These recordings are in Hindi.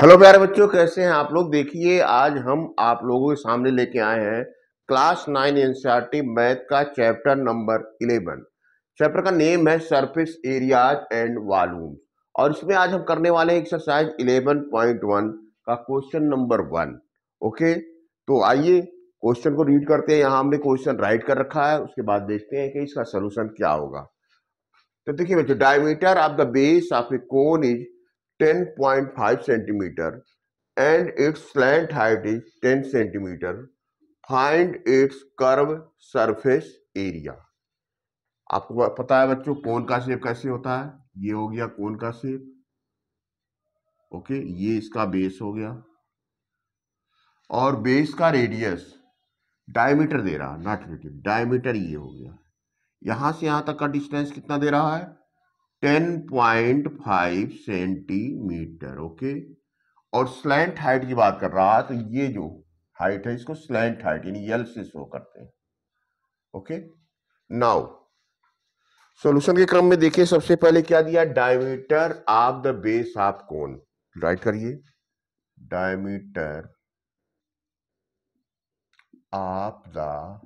हेलो प्यारे बच्चों कैसे हैं आप लोग देखिए आज हम आप लोगों के सामने लेके आए हैं क्लास नाइन एनसीईआरटी मैथ का चैप्टर नंबर इलेवन चैप्टर का नेम है सरफेस एरियाज एंड वॉल्यूम और इसमें आज हम करने वाले हैं एक्सरसाइज इलेवन पॉइंट वन का क्वेश्चन नंबर वन ओके तो आइए क्वेश्चन को रीड करते हैं यहाँ हमने क्वेश्चन राइट कर रखा है उसके बाद देखते हैं कि इसका सोल्यूशन क्या होगा तो देखिए बच्चों diameter of the base of a cone is 10.5 centimeter and its slant height is 10 centimeter. Find its curve surface area. आपको पता है बच्चों कौन का शेप कैसे होता है ये हो गया कौन का शेप ओके ये इसका बेस हो गया और बेस का रेडियस डायमीटर दे रहा नॉट रेडियस डायमीटर ये हो गया यहां से यहां तक का डिस्टेंस कितना दे रहा है 10.5 सेंटीमीटर ओके और स्लैंट हाइट की बात कर रहा तो ये जो हाइट है इसको स्लैंट हाइट यानी यल से शो करते हैं ओके नाउ सॉल्यूशन के क्रम में देखिए सबसे पहले क्या दिया diameter of the base of cone write करिए diameter of the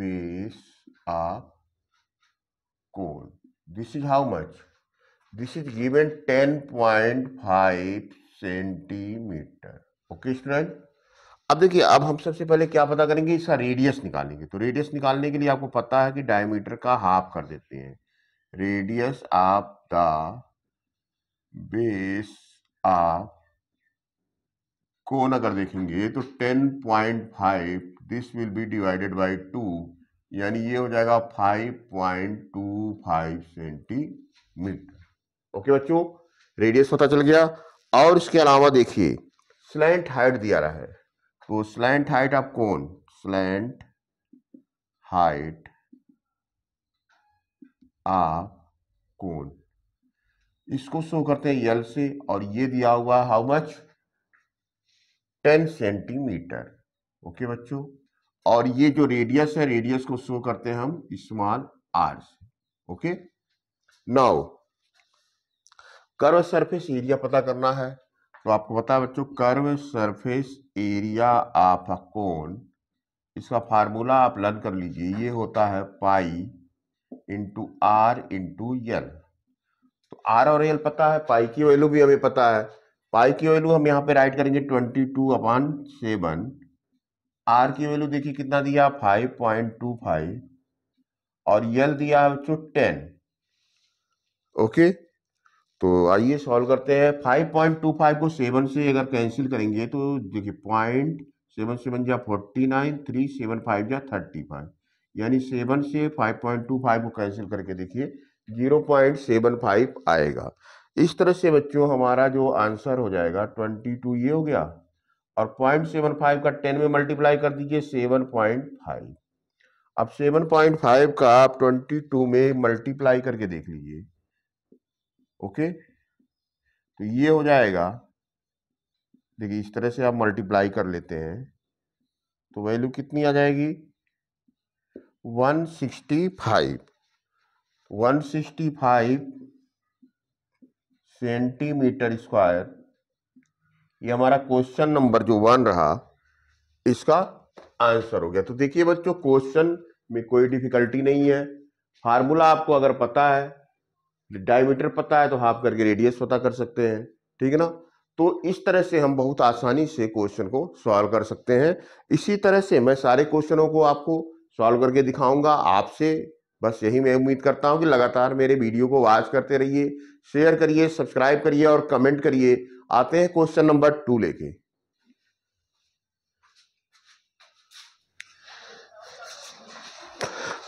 base of coal. This is how much? This is given 10.5 centimetre okay student अब देखिए अब हम सबसे पहले क्या पता करेंगे इसका रेडियस निकालेंगे तो रेडियस निकालने के लिए आपको पता है कि डायमीटर का हाफ कर देते हैं radius of the base of cone अगर देखेंगे तो 10.5 this will be divided by two यानी ये हो जाएगा five point two five centimetre okay बच्चों रेडियस पता चल गया और इसके अलावा देखिए स्लैंट हाइट दिया रहा है तो स्लैंट हाइट आप कौन स्लैंट हाइट आप कौन इसको शो करते हैं यल से और ये दिया हुआ how much ten centimetre okay बच्चों और ये जो रेडियस है रेडियस को शो करते हैं हम स्मॉल आर से okay now curve surface area पता करना है तो आपको पता है बच्चों curve surface area of a cone इसका फार्मूला आप लर्न कर लीजिए ये होता है pi into r into l तो आर और एल पता है पाई की वैल्यू भी हमें पता है पाई की वैल्यू हम यहाँ पे राइट करेंगे twenty two upon seven r की वैल्यू देखिए कितना दिया फाइव पॉइंट टू फाइव और यल दिया है बच्चों टेन ओके तो आइए सॉल्व करते हैं फाइव पॉइंट टू फाइव को सेवन से अगर कैंसिल करेंगे तो देखिए पॉइंट सेवन सेवन जा forty nine three seven five जा थर्टी फाइव यानी सेवन से फाइव पॉइंट टू फाइव को कैंसिल करके देखिए जीरो पॉइंट सेवन फाइव आएगा इस तरह से बच्चों हमारा जो आंसर हो जाएगा ट्वेंटी टू ये हो गया और पॉइंट सेवन फाइव का टेन में मल्टीप्लाई कर दीजिए सेवन पॉइंट फाइव अब सेवन पॉइंट फाइव का आप ट्वेंटी टू में मल्टीप्लाई करके देख लीजिए ओके तो ये हो जाएगा देखिए इस तरह से आप मल्टीप्लाई कर लेते हैं तो वैल्यू कितनी आ जाएगी one sixty five one sixty five centimetre square ये हमारा क्वेश्चन नंबर जो वन रहा इसका आंसर हो गया तो देखिए बच्चों क्वेश्चन में कोई डिफिकल्टी नहीं है फार्मूला आपको अगर पता है डायमीटर पता है तो हाफ करके रेडियस पता कर सकते हैं ठीक है ना तो इस तरह से हम बहुत आसानी से क्वेश्चन को सॉल्व कर सकते हैं इसी तरह से मैं सारे क्वेश्चनों को आपको सॉल्व करके दिखाऊंगा आपसे बस यही मैं उम्मीद करता हूँ कि लगातार मेरे वीडियो को वॉच करते रहिए शेयर करिए सब्सक्राइब करिए और कमेंट करिए आते हैं क्वेश्चन नंबर टू लेके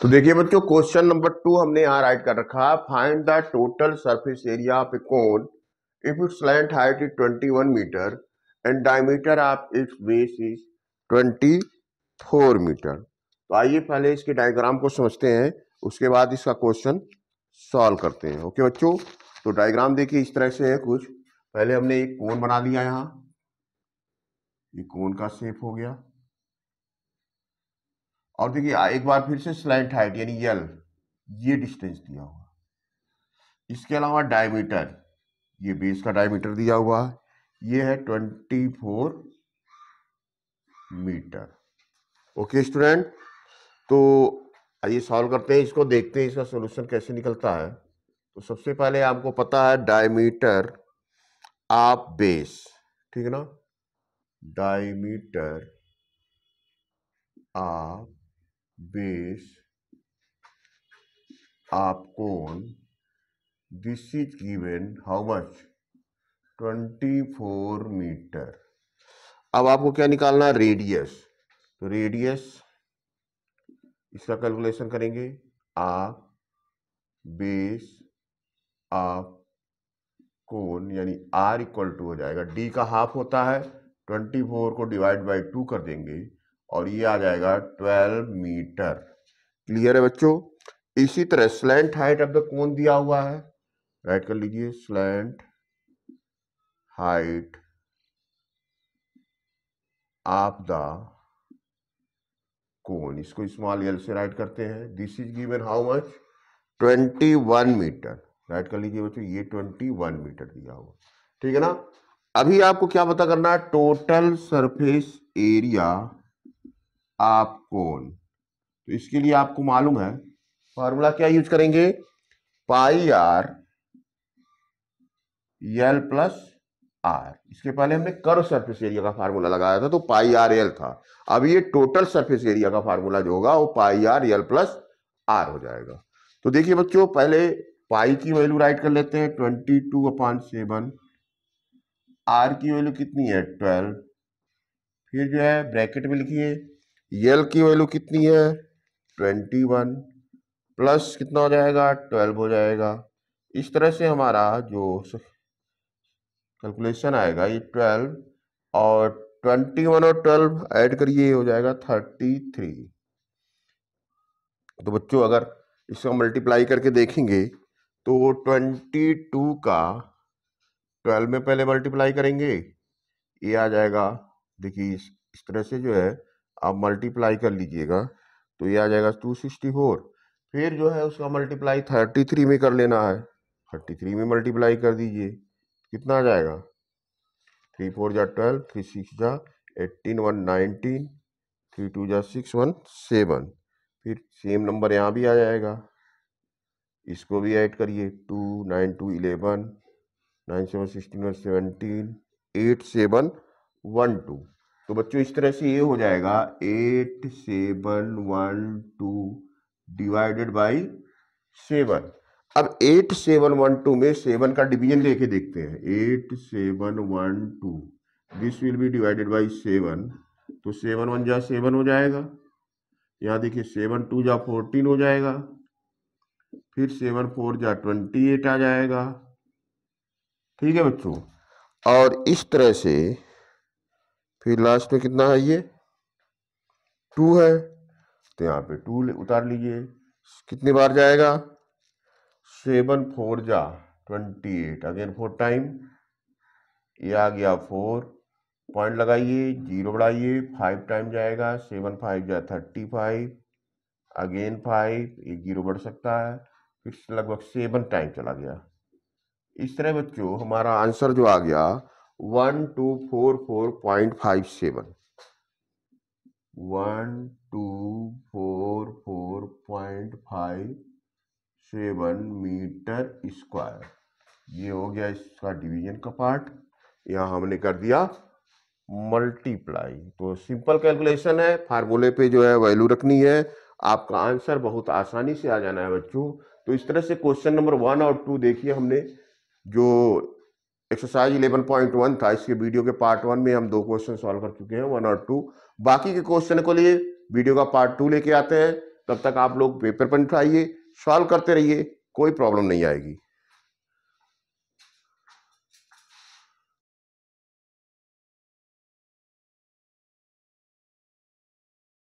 तो देखिए बच्चों क्वेश्चन नंबर टू हमने यहां राइट कर रखा find the total surface area of a cone if its length height is 21 metre and diameter of its base is 24 metre तो आइए पहले इसके डायग्राम को समझते हैं उसके बाद इसका क्वेश्चन सॉल्व करते हैं ओके बच्चों तो डायग्राम देखिए इस तरह से है कुछ पहले हमने एक कोन बना लिया यहाँ ये कोन का सेप हो गया और देखिए एक बार फिर से स्लाइड हाइट यानी यल ये डिस्टेंस दिया हुआ इसके अलावा डायमीटर ये बेस का डायमीटर दिया हुआ है ये है twenty four metre okay student तो आइए सॉल्व करते हैं इसको देखते हैं इसका सोल्यूशन कैसे निकलता है तो सबसे पहले आपको पता है डायमीटर आप बेस ठीक है ना डायमीटर आप बेस आप cone this is given how much twenty four metre अब आपको क्या निकालना है रेडियस तो रेडियस इसका कैलकुलेशन करेंगे आ बेस ऑफ कोन यानी आर इक्वल टू हो जाएगा डी का हाफ होता है ट्वेंटी फोर को डिवाइड बाई टू कर देंगे और ये आ जाएगा ट्वेल्व मीटर क्लियर है बच्चों इसी तरह slant height of the cone दिया हुआ है राइट कर लीजिए slant height of the cone इसको स्मॉल एल से राइट करते हैं this is given how much twenty one metre write कर लीजिए बच्चों ये ट्वेंटी वन मीटर दिया हुआ ठीक है ना अभी आपको क्या पता करना है total surface area of cone तो इसके लिए आपको मालूम है फॉर्मूला क्या यूज करेंगे pi r l plus r इसके पहले हमने कर सरफेस एरिया का फार्मूला लगाया था तो पाई आर एल था अब ये टोटल सरफेस एरिया का फार्मूला जो होगा वो pi r l plus r हो जाएगा तो देखिए बच्चों पहले पाई की वैल्यू राइट कर लेते हैं twenty two upon seven r की वैल्यू कितनी है ट्वेल्व फिर जो है ब्रैकेट में लिखिए एल की वैल्यू कितनी है ट्वेंटी वन प्लस कितना हो जाएगा ट्वेल्व हो जाएगा इस तरह से हमारा जो कैलकुलेशन आएगा ये ट्वेल्व और ट्वेंटी वन और ट्वेल्व ऐड करिए हो जाएगा थर्टी थ्री तो बच्चों अगर इसको मल्टीप्लाई करके देखेंगे तो ट्वेंटी टू का ट्वेल्व में पहले मल्टीप्लाई करेंगे ये आ जाएगा देखिए इस, इस तरह से जो है आप मल्टीप्लाई कर लीजिएगा तो ये आ जाएगा टू सिक्सटी फोर फिर जो है उसका मल्टीप्लाई थर्टी थ्री में कर लेना है थर्टी थ्री में मल्टीप्लाई कर दीजिए कितना आ जाएगा थ्री फोर जा ट्वेल्व थ्री सिक्स जा eighteen one nineteen three two जा सिक्स वन सेवन फिर सेम नंबर यहाँ भी आ जाएगा इसको भी ऐड करिए two nine two eleven nine seven sixteen one seventeen eight seven one two तो बच्चों इस तरह से ये हो जाएगा eight seven one two divided by seven अब एट सेवन वन टू में सेवन का डिवीजन लेके देखते हैं eight seven one two this will be divided by seven तो सेवन वन जा सेवन हो जाएगा यहाँ देखिए सेवन टू जा फोर्टीन हो जाएगा फिर सेवन फोर जा ट्वेंटी एट आ जाएगा ठीक है बच्चों और इस तरह से फिर लास्ट में कितना है ये टू है तो यहाँ पे टू उतार लीजिए कितनी बार जाएगा सेवन फोर जा twenty eight again four time ये आ गया फोर पॉइंट लगाइए जीरो बढ़ाइए फाइव टाइम जाएगा सेवन फाइव जा थर्टी फाइव अगेन फाइव ये जीरो बढ़ सकता है फिर लगभग सेवन टाइम चला गया इस तरह बच्चों हमारा आंसर जो आ गया one two four four point five seven one two four four point five seven metre square ये हो गया इसका डिवीजन का पार्ट यहाँ हमने कर दिया मल्टीप्लाई तो सिंपल कैलकुलेशन है फार्मूले पे जो है वैल्यू रखनी है आपका आंसर बहुत आसानी से आ जाना है बच्चों तो इस तरह से क्वेश्चन नंबर वन और टू देखिए हमने जो एक्सरसाइज इलेवन पॉइंट वन था इसके वीडियो के पार्ट वन में हम दो क्वेश्चन सॉल्व कर चुके हैं वन और टू बाकी के क्वेश्चन को लिए वीडियो का पार्ट टू लेके आते हैं तब तक आप लोग पेपर पर उठाइए सॉल्व करते रहिए कोई प्रॉब्लम नहीं आएगी